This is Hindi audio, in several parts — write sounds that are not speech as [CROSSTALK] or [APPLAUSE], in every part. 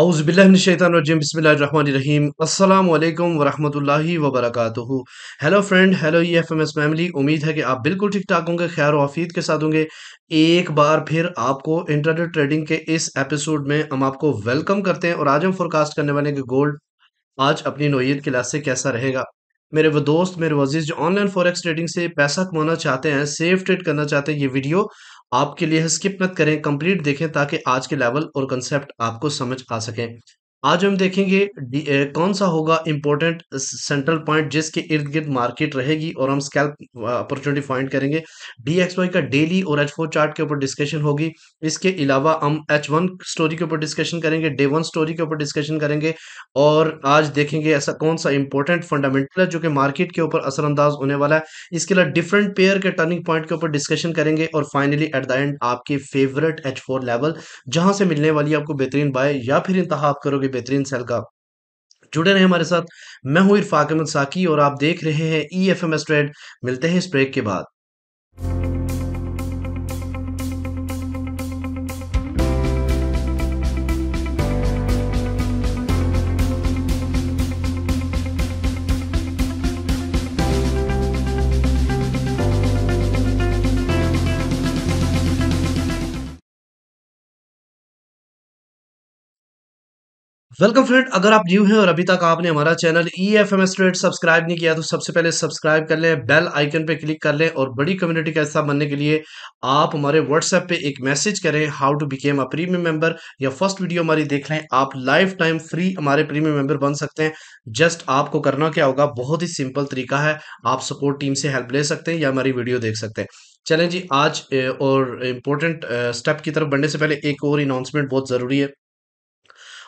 अउज़बिल्लिनशैतरजीम बसमीम अल्लाम वरहमल वबरक hello friend hello E F M S family उम्मीद है कि आप बिल्कुल ठीक ठाक होंगे खैर वफीद के साथ होंगे एक बार फिर आपको इंटरनेट ट्रेडिंग के इस एपिसोड में हम आपको वेलकम करते हैं और आज हम फोरकास्ट करने वाले कि गोल्ड आज अपनी नोयत के लिहाज से कैसा रहेगा मेरे वो दोस्त मेरे वजीज जो ऑनलाइन फॉरेक्स ट्रेडिंग से पैसा कमाना चाहते हैं सेफ ट्रेड करना चाहते हैं ये वीडियो आपके लिए स्किप मत करें कंप्लीट देखें ताकि आज के लेवल और कंसेप्ट आपको समझ आ सकें आज हम देखेंगे कौन सा होगा इंपॉर्टेंट सेंट्रल पॉइंट जिसके इर्द गिर्द मार्केट रहेगी और हम स्कैल्प अपॉर्चुनिटी फाइंड करेंगे डी एक्स वाई का डेली और एच फोर चार्ट के ऊपर डिस्कशन होगी इसके अलावा हम एच वन स्टोरी के ऊपर डिस्कशन करेंगे डे वन स्टोरी के ऊपर डिस्कशन करेंगे और आज देखेंगे ऐसा कौन सा इंपॉर्टेंट फंडामेंटल है जो कि मार्केट के ऊपर असरअंदाज होने वाला है इसके अलावा डिफरेंट पेयर के टर्निंग पॉइंट के ऊपर डिस्कशन करेंगे और फाइनली एट द एंड आपके फेवरेट एच फोर लेवल जहां से मिलने वाली आपको बेहतरीन बाय या फिर इंतहा करोगे भी बेहतरीन का जुड़े रहे हमारे साथ मैं हूं इरफाक अहमद साकी और आप देख रहे हैं E F M S trade मिलते हैं इस ब्रेक के बाद वेलकम फ्रेंड अगर आप न्यू हैं और अभी तक आपने हमारा channel E F M S subscribe नहीं किया तो सबसे पहले सब्सक्राइब कर लें बेल आइकन पे क्लिक कर लें और बड़ी कम्युनिटी का हिस्सा बनने के लिए आप हमारे व्हाट्सएप पे एक मैसेज करें how to become a premium member या फर्स्ट वीडियो हमारी देख लें आप लाइफ टाइम फ्री हमारे प्रीमियम मेंबर बन सकते हैं जस्ट आपको करना क्या होगा बहुत ही सिंपल तरीका है आप सपोर्ट टीम से हेल्प ले सकते हैं या हमारी वीडियो देख सकते हैं चलें जी आज और इम्पोर्टेंट स्टेप की तरफ बढ़ने से पहले एक और अनाउंसमेंट बहुत ज़रूरी है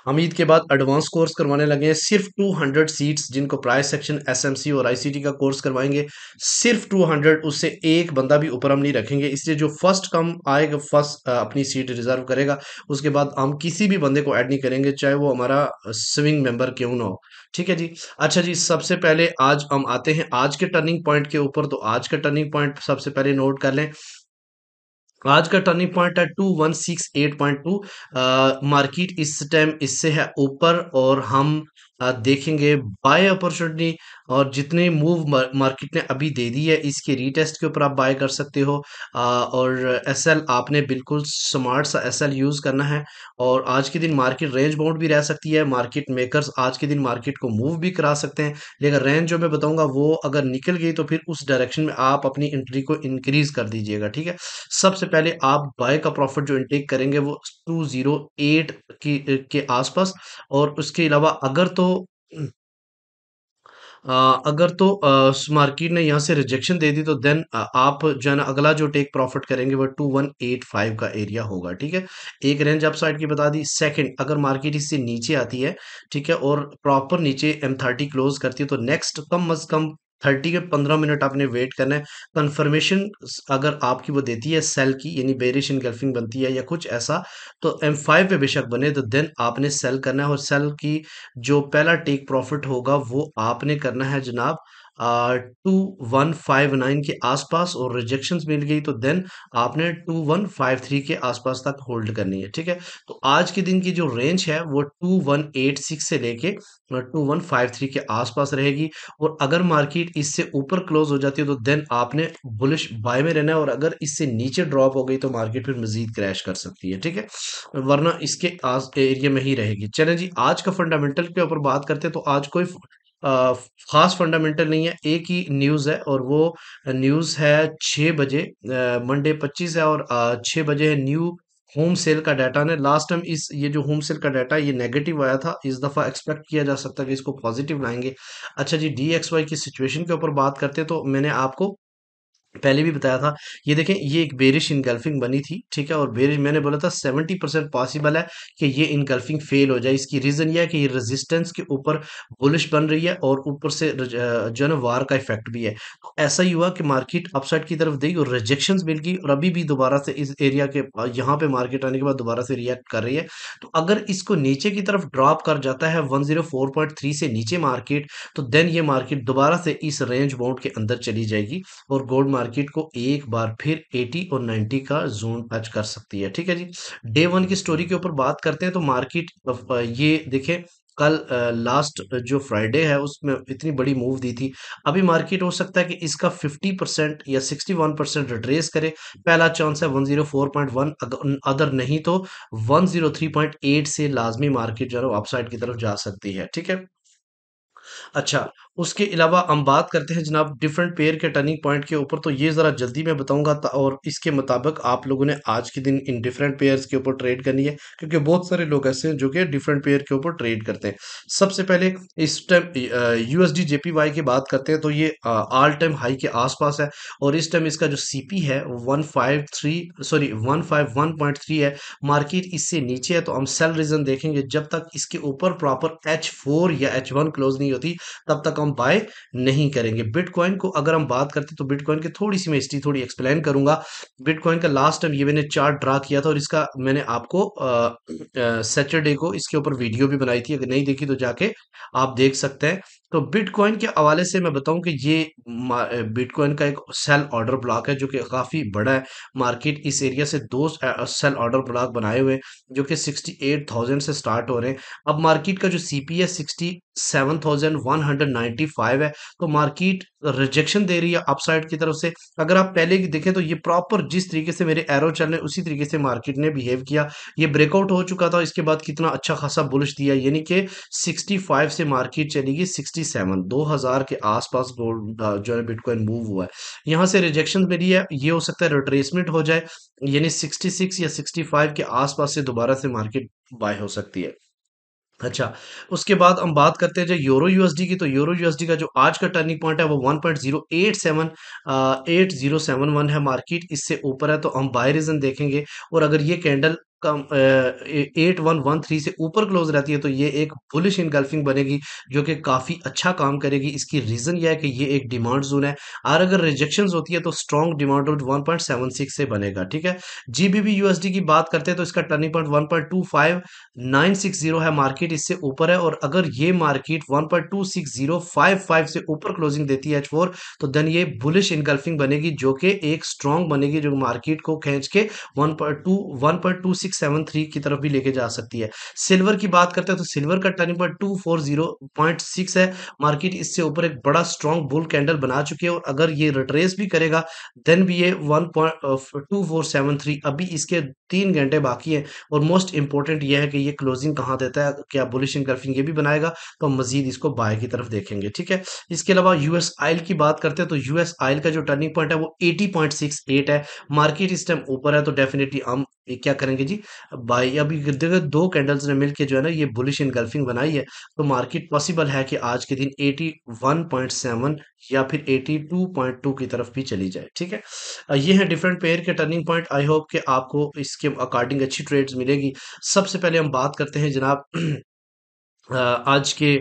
हमीद के बाद एडवांस कोर्स करवाने लगे हैं सिर्फ 200 सीट्स जिनको प्राइस सेक्शन एसएमसी और आईसीटी का कोर्स करवाएंगे सिर्फ 200 उससे एक बंदा भी ऊपर हम नहीं रखेंगे इसलिए जो फर्स्ट कम आएगा फर्स्ट अपनी सीट रिजर्व करेगा उसके बाद हम किसी भी बंदे को ऐड नहीं करेंगे चाहे वो हमारा स्विंग मेंबर क्यों ना हो ठीक है जी अच्छा जी सबसे पहले आज हम आते हैं आज के टर्निंग पॉइंट के ऊपर तो आज का टर्निंग पॉइंट सबसे पहले नोट कर लें आज का टर्निंग पॉइंट है two one six eight point two market इस टाइम इससे है ऊपर और हम देखेंगे बाय अपॉर्चुनिटी और जितने मूव मार्केट ने अभी दे दी है इसके रीटेस्ट के ऊपर आप बाय कर सकते हो आ, और एसएल आपने बिल्कुल स्मार्ट सा एसएल यूज़ करना है और आज के दिन मार्केट रेंज बाउंड भी रह सकती है मार्केट मेकर्स आज के दिन मार्केट को मूव भी करा सकते हैं लेकिन रेंज जो मैं बताऊँगा वो अगर निकल गई तो फिर उस डायरेक्शन में आप अपनी एंट्री को इनक्रीज कर दीजिएगा ठीक है सबसे पहले आप बाय का प्रॉफिट जो इंटेक करेंगे वो टू जीरो एट के आसपास और उसके अलावा अगर तो आ, hmm. uh, अगर तो आ, uh, मार्केट ने यहाँ से रिजेक्शन दे दी तो देन आ, uh, आप जो है ना अगला जो टेक प्रॉफिट करेंगे वह टू वन एट फाइव का एरिया होगा ठीक है एक रेंज आप साइड की बता दी सेकंड अगर मार्केट इससे नीचे आती है ठीक है और प्रॉपर नीचे एम थर्टी क्लोज करती है तो नेक्स्ट कम अज कम थर्टी के पंद्रह मिनट आपने वेट करना है कन्फर्मेशन अगर आपकी वो देती है सेल की यानी बेरिश इनगल्फिंग बनती है या कुछ ऐसा तो एम फाइव पे बेशक बने तो देन आपने सेल करना है और सेल की जो पहला टेक प्रॉफिट होगा वो आपने करना है जनाब टू वन फाइव नाइन के आसपास और रिजेक्शंस मिल गई तो देन आपने टू वन फाइव थ्री के आसपास तक होल्ड करनी है ठीक है तो आज के दिन की जो रेंज है वो टू वन एट सिक्स से लेके टू वन फाइव थ्री के आसपास रहेगी और अगर मार्केट इससे ऊपर क्लोज हो जाती है तो देन आपने बुलिश बाय में रहना है और अगर इससे नीचे ड्रॉप हो गई तो मार्केट फिर मजीद क्रैश कर सकती है ठीक है वरना इसके एरिया में ही रहेगी चले जी आज का फंडामेंटल के ऊपर बात करते हैं तो आज कोई खास फंडामेंटल नहीं है एक ही न्यूज़ है और वो न्यूज़ है छः बजे मंडे पच्चीस है और छः बजे है न्यू होम सेल का डाटा ने लास्ट टाइम इस ये जो होम सेल का डाटा ये नेगेटिव आया था इस दफ़ा एक्सपेक्ट किया जा सकता है कि इसको पॉजिटिव लाएंगे अच्छा जी डी एक्स वाई की सिचुएशन के ऊपर बात करते हैं तो मैंने आपको पहले भी बताया था ये देखें ये एक बेरिश इनगल्फिंग बनी थी ठीक है और बेरिश मैंने बोला था 70 परसेंट पॉसिबल है कि ये इनगल्फिंग फेल हो जाए इसकी रीज़न ये है कि ये रेजिस्टेंस के ऊपर बुलिश बन रही है और ऊपर से जो है ना वार का इफेक्ट भी है तो ऐसा ही हुआ कि मार्केट अपसाइड की तरफ देगी और रिजेक्शन मिल गई और अभी भी दोबारा से इस एरिया के यहाँ पे मार्केट आने के बाद दोबारा से रिएक्ट कर रही है तो अगर इसको नीचे की तरफ ड्रॉप कर जाता है वन oh से नीचे मार्केट तो देन ये मार्केट दोबारा से इस रेंज बाउंड के अंदर चली जाएगी और गोल्ड मार्केट मार्केट को एक बार फिर 80 और 90 का जोन टच कर सकती है ठीक है जी डे वन की स्टोरी के ऊपर बात करते हैं तो मार्केट uh, ये देखे कल लास्ट uh, जो फ्राइडे है उसमें इतनी बड़ी मूव दी थी अभी मार्केट हो सकता है कि इसका 50 परसेंट या 61 परसेंट रिट्रेस करे पहला चांस है 104.1 अदर नहीं तो 103.8 से लाजमी मार्केट जो है अपसाइड की तरफ जा सकती है ठीक है अच्छा उसके अलावा हम बात करते हैं जनाब डिफरेंट पेयर के टर्निंग पॉइंट के ऊपर तो ये ज़रा जल्दी मैं बताऊंगा और इसके मुताबिक आप लोगों ने आज के दिन इन डिफरेंट पेयर्स के ऊपर ट्रेड करनी है क्योंकि बहुत सारे लोग ऐसे हैं जो कि डिफरेंट पेयर के ऊपर ट्रेड करते हैं सबसे पहले इस टाइम यू एस डी की बात करते हैं तो ये ऑल टाइम हाई के आसपास है और इस टाइम इसका जो सी पी है one five three sorry one five one point three है मार्केट इससे नीचे है तो हम सेल रीज़न देखेंगे जब तक इसके ऊपर प्रॉपर एच फोर या एच वन क्लोज नहीं होती तब तक हम हम बाय नहीं करेंगे बिटकॉइन को अगर हम बात करते तो बिटकॉइन की थोड़ी सी मैं हिस्ट्री थोड़ी एक्सप्लेन करूंगा बिटकॉइन का लास्ट टाइम ये मैंने चार्ट ड्रा किया था और इसका मैंने आपको सैटरडे को इसके ऊपर वीडियो भी बनाई थी अगर नहीं देखी तो जाके आप देख सकते हैं तो बिटकॉइन के हवाले से मैं बताऊं कि ये बिटकॉइन का एक सेल ऑर्डर ब्लॉक है जो कि काफ़ी बड़ा है मार्केट इस एरिया से दो सेल ऑर्डर ब्लॉक बनाए हुए हैं जो कि 68,000 से स्टार्ट हो रहे हैं अब मार्केट का जो सी पी है sixty thousand one hundred ninety five है तो मार्केट रिजेक्शन दे रही है अपसाइड की तरफ से अगर आप पहले की देखें तो ये प्रॉपर जिस तरीके से मेरे एरो चल रहे उसी तरीके से मार्केट ने बिहेव किया ये ब्रेकआउट हो चुका था इसके बाद कितना अच्छा खासा बुलिश दिया यानी कि सिक्सटी से मार्केट चलेगी सिक्सटी 67 2000 के आसपास गोल्ड uh, जो है बिटकॉइन मूव हुआ है यहां से रिजेक्शन मिली है ये हो सकता है रिट्रेसमेंट हो जाए यानी 66 या 65 के आसपास से दोबारा से मार्केट बाय हो सकती है अच्छा उसके बाद हम बात करते हैं जो यूरो यूएसडी की तो यूरो यूएसडी का जो आज का टर्निंग पॉइंट है वो 1.087 8071 uh, है मार्केट इससे ऊपर है तो हम बाय रीजन देखेंगे और अगर ये candle come at one one three से ऊपर क्लोज रहती है तो ये एक बुलिश इनगल्फिंग बनेगी जो कि काफ़ी अच्छा काम करेगी इसकी रीज़न यह है कि ये एक डिमांड जोन है और अगर रिजेक्शन होती है तो strong demand road one point seven six से बनेगा ठीक है जी बी यूएसडी की बात करते हैं तो इसका turning point one point two five nine six zero है मार्केट इससे ऊपर है और अगर ये market one point two six zero five five से ऊपर क्लोजिंग देती है एच फोर तो देन ये बुलिश इनगल्फिंग बनेगी जो कि एक स्ट्रॉन्ग बनेगी जो मार्केट को खींच के one point two one point two six six seven three की तरफ भी लेके जा सकती है सिल्वर की बात करते हैं तो सिल्वर का turning point two four zero point six है मार्केट इससे ऊपर एक बड़ा स्ट्रॉन्ग बुल कैंडल बना चुकी है और अगर ये रिट्रेस भी करेगा देन भी ये one point two four seven three अभी इसके तीन घंटे बाकी है और मोस्ट इंपॉर्टेंट यह है कि ये क्लोजिंग कहाँ देता है क्या बुलिश इनकर्फिंग ये भी बनाएगा तो मजीद इसको बाय की तरफ देखेंगे ठीक है इसके अलावा यूएस आयल की बात करते हैं तो यूएस आयल का जो टर्निंग पॉइंट है वो 80.68 है मार्केट इस टाइम ऊपर है तो डेफिनेटली हम ये क्या करेंगे जी बाई अभी देखो दो कैंडल्स ने मिलके जो है ना ये बुलिश इनगल्फिंग बनाई है तो मार्केट पॉसिबल है कि आज के दिन 81.7 या फिर 82.2 की तरफ भी चली जाए ठीक है ये है डिफरेंट पेयर के टर्निंग पॉइंट आई होप कि आपको इसके अकॉर्डिंग अच्छी ट्रेड्स मिलेगी सबसे पहले हम बात करते हैं जनाब आज के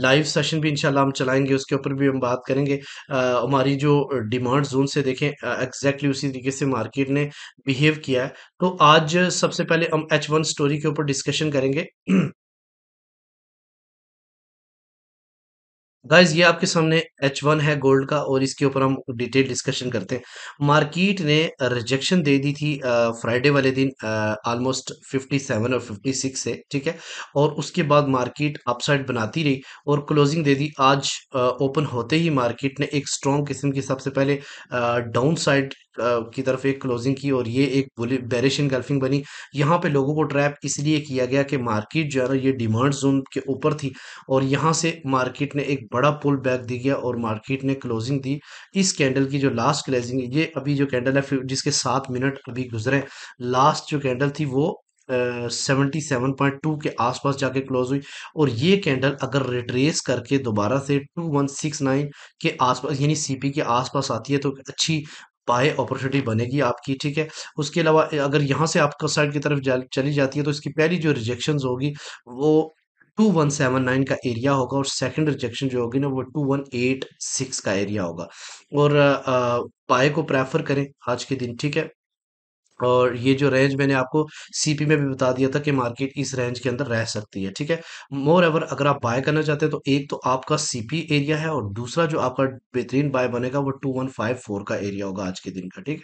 लाइव सेशन भी इंशाल्लाह हम चलाएंगे उसके ऊपर भी हम बात करेंगे हमारी जो डिमांड जोन से देखें एग्जैक्टली उसी तरीके से मार्केट ने बिहेव किया है तो आज सबसे पहले हम एच वन स्टोरी के ऊपर डिस्कशन करेंगे गाइज ये आपके सामने एच वन है गोल्ड का और इसके ऊपर हम डिटेल डिस्कशन करते हैं मार्केट ने रिजेक्शन दे दी थी फ्राइडे वाले दिन ऑलमोस्ट 57 और 56 से ठीक है और उसके बाद मार्केट अपसाइड बनाती रही और क्लोजिंग दे दी आज ओपन होते ही मार्केट ने एक स्ट्रॉन्ग किस्म की सबसे पहले डाउन साइड की तरफ एक क्लोजिंग की और ये एक बेरिश इनगल्फिंग बनी यहाँ पे लोगों को ट्रैप इसलिए किया गया कि मार्केट जो है ना ये डिमांड जोन के ऊपर थी और यहाँ से मार्केट ने एक बड़ा पुल बैक दी गया और मार्केट ने क्लोजिंग दी इस कैंडल की जो लास्ट क्लोजिंग ये अभी जो कैंडल है जिसके सात मिनट अभी गुजरे लास्ट जो कैंडल थी वो सेवेंटी सेवन पॉइंट टू के आसपास जाके क्लोज हुई और ये कैंडल अगर रिट्रेस करके दोबारा से टू वन सिक्स नाइन के आसपास यानी सीपी के आसपास आती है तो अच्छी बाय अपॉर्चुनिटी बनेगी आपकी ठीक है उसके अलावा अगर यहाँ से आपका साइड की तरफ जा, चली जाती है तो इसकी पहली जो रिजेक्शन होगी वो टू वन सेवन नाइन का एरिया होगा और सेकंड रिजेक्शन जो होगी ना वो टू वन एट सिक्स का एरिया होगा और पाए को प्रेफर करें आज के दिन ठीक है और ये जो रेंज मैंने आपको सीपी में भी बता दिया था कि मार्केट इस रेंज के अंदर रह सकती है ठीक है मोर एवर अगर आप बाय करना चाहते हैं तो एक तो आपका सीपी एरिया है और दूसरा जो आपका बेहतरीन बाय बनेगा वो टू वन फाइव फोर का एरिया होगा आज के दिन का ठीक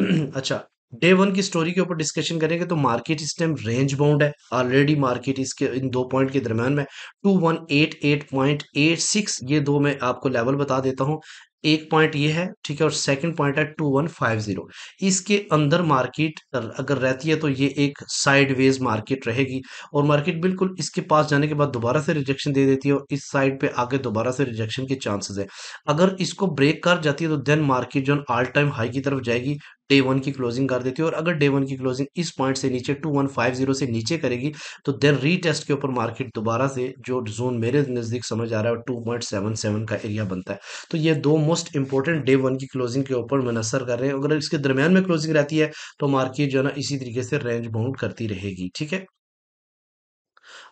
है [CLEARS THROAT] अच्छा डे वन की स्टोरी के ऊपर डिस्कशन करेंगे तो मार्केट इस टाइम रेंज बाउंड है ऑलरेडी मार्केट इसके इन दो पॉइंट के दरम्यान में two one eight eight point eight six ये दो मैं आपको लेवल बता देता हूं एक पॉइंट ये है ठीक है और सेकंड पॉइंट है टू वन फाइव जीरो इसके अंदर मार्केट अगर रहती है तो ये एक साइडवेज मार्केट रहेगी और मार्केट बिल्कुल इसके पास जाने के बाद दोबारा से रिजेक्शन दे देती है और इस साइड पे आगे दोबारा से रिजेक्शन के चांसेस है अगर इसको ब्रेक कर जाती है तो देन मार्केट जो ऑल टाइम हाई की तरफ जाएगी डे वन की क्लोजिंग कर देती है और अगर डे वन की क्लोजिंग इस पॉइंट से नीचे टू वन फाइव जीरो से नीचे करेगी तो देन रीटेस्ट के ऊपर मार्केट दोबारा से जो जोन मेरे नज़दीक समझ आ रहा है टू पॉइंट सेवन सेवन का एरिया बनता है तो ये दो मोस्ट इंपॉर्टेंट डे वन की क्लोजिंग के ऊपर मुनसर कर रहे हैं अगर इसके दरमियान में क्लोजिंग रहती है तो मार्केट जो है ना इसी तरीके से रेंज बाउंड करती रहेगी ठीक है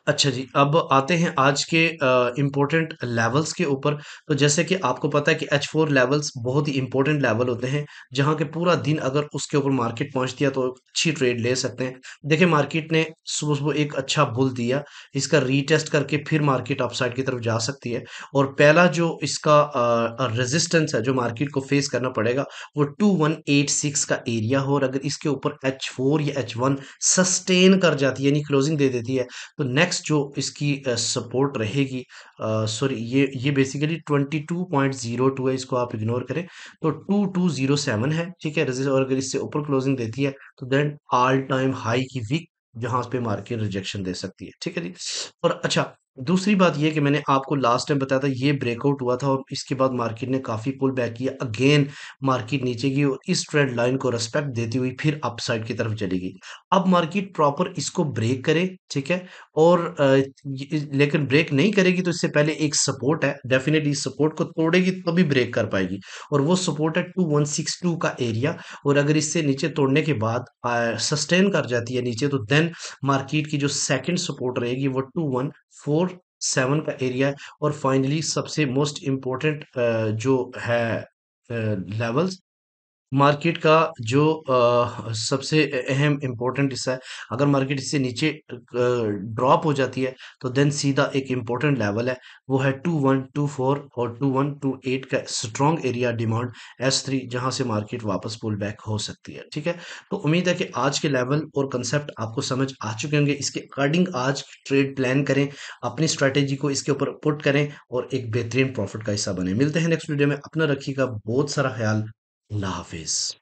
अच्छा जी अब आते हैं आज के इम्पोर्टेंट लेवल्स के ऊपर तो जैसे कि आपको पता है कि एच फोर लेवल्स बहुत ही इंपॉर्टेंट लेवल होते हैं जहां के पूरा दिन अगर उसके ऊपर मार्केट पहुंचती है तो अच्छी ट्रेड ले सकते हैं देखिए मार्केट ने सुबह सुबह एक अच्छा बुल दिया इसका रीटेस्ट करके फिर मार्केट अपसाइड की तरफ जा सकती है और पहला जो इसका रेजिस्टेंस है जो मार्केट को फेस करना पड़ेगा वो टू वन एट सिक्स का एरिया हो और अगर इसके ऊपर एच फोर या एच वन सस्टेन कर जाती है यानी क्लोजिंग दे देती है तो नेक्स्ट टैक्स जो इसकी सपोर्ट रहेगी सॉरी ये ये basically twenty two point zero two है इसको आप इग्नोर करें तो टू टू जीरो सेवन है ठीक है और अगर इससे ऊपर क्लोजिंग देती है तो देन ऑल टाइम हाई की वीक जहां पे मार्केट रिजेक्शन दे सकती है ठीक है जी और अच्छा दूसरी बात यह कि मैंने आपको लास्ट टाइम बताया था ये ब्रेकआउट हुआ था और इसके बाद मार्केट ने काफ़ी पुल बैक किया अगेन मार्केट नीचे गई और इस ट्रेड लाइन को रेस्पेक्ट देती हुई फिर अप साइड की तरफ चली गई अब मार्केट प्रॉपर इसको ब्रेक करे ठीक है और लेकिन ब्रेक नहीं करेगी तो इससे पहले एक सपोर्ट है डेफिनेटली इस सपोर्ट को तोड़ेगी तभी तो ब्रेक कर पाएगी और वो सपोर्ट है टू का एरिया और अगर इससे नीचे तोड़ने के बाद सस्टेन कर जाती है नीचे तो देन मार्केट की जो सेकेंड सपोर्ट रहेगी वो टू फोर सेवन का एरिया है और फाइनली सबसे मोस्ट इम्पोर्टेंट जो है लेवल्स मार्केट का जो आ, सबसे अहम इम्पोर्टेंट हिस्सा है अगर मार्केट इससे नीचे ड्रॉप हो जाती है तो देन सीधा एक इम्पोर्टेंट लेवल है वो है टू वन टू फोर और टू वन टू एट का strong area demand S three जहाँ से मार्केट वापस पुल बैक हो सकती है ठीक है तो उम्मीद है कि आज के लेवल और कंसेप्ट आपको समझ आ चुके होंगे इसके अकॉर्डिंग आज ट्रेड प्लान करें अपनी स्ट्रैटेजी को इसके ऊपर पुट करें और एक बेहतरीन प्रॉफिट का हिस्सा बने मिलते हैं नेक्स्ट वीडियो में अपना रखिएगा बहुत सारा ख्याल love is